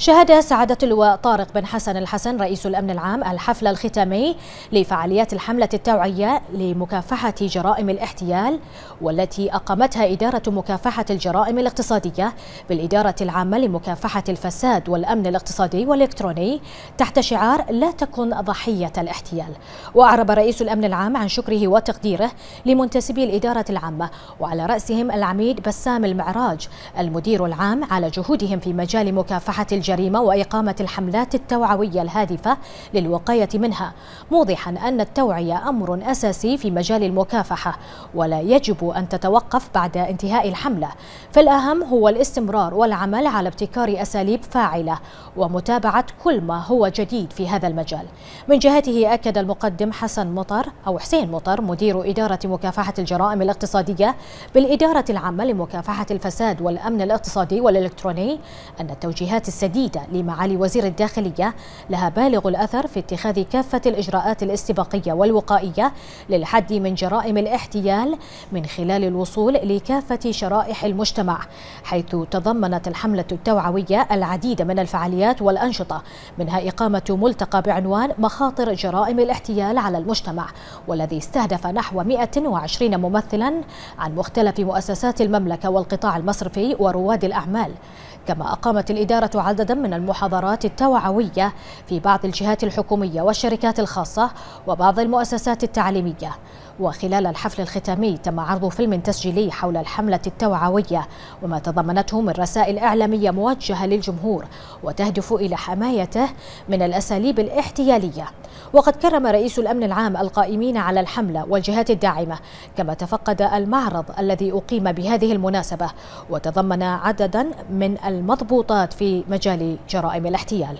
شهد سعادة اللواء طارق بن حسن الحسن رئيس الأمن العام الحفل الختامي لفعاليات الحملة التوعية لمكافحة جرائم الاحتيال والتي أقامتها إدارة مكافحة الجرائم الاقتصادية بالإدارة العامة لمكافحة الفساد والأمن الاقتصادي والإلكتروني تحت شعار لا تكن ضحية الاحتيال وأعرب رئيس الأمن العام عن شكره وتقديره لمنتسبي الإدارة العامة وعلى رأسهم العميد بسام المعراج المدير العام على جهودهم في مجال مكافحة الجرائم الجريمة وإقامة الحملات التوعوية الهادفة للوقاية منها موضحا أن التوعية أمر أساسي في مجال المكافحة ولا يجب أن تتوقف بعد انتهاء الحملة فالأهم هو الاستمرار والعمل على ابتكار أساليب فاعلة ومتابعة كل ما هو جديد في هذا المجال من جهته أكد المقدم حسن مطر أو حسين مطر مدير إدارة مكافحة الجرائم الاقتصادية بالإدارة العامة لمكافحة الفساد والأمن الاقتصادي والإلكتروني أن التوجيهات السديدة جديدة لمعالي وزير الداخلية لها بالغ الأثر في اتخاذ كافة الإجراءات الاستباقية والوقائية للحد من جرائم الاحتيال من خلال الوصول لكافة شرائح المجتمع حيث تضمنت الحملة التوعوية العديد من الفعاليات والأنشطة منها إقامة ملتقى بعنوان مخاطر جرائم الاحتيال على المجتمع والذي استهدف نحو 120 ممثلا عن مختلف مؤسسات المملكة والقطاع المصرفي ورواد الأعمال كما أقامت الإدارة عدد عددا من المحاضرات التوعوية في بعض الجهات الحكومية والشركات الخاصة وبعض المؤسسات التعليمية وخلال الحفل الختامي تم عرض فيلم تسجيلي حول الحملة التوعوية وما تضمنته من رسائل إعلامية موجهة للجمهور وتهدف إلى حمايته من الأساليب الاحتيالية وقد كرم رئيس الأمن العام القائمين على الحملة والجهات الداعمة كما تفقد المعرض الذي أقيم بهذه المناسبة وتضمن عددا من المضبوطات في مجال جرائم الاحتيال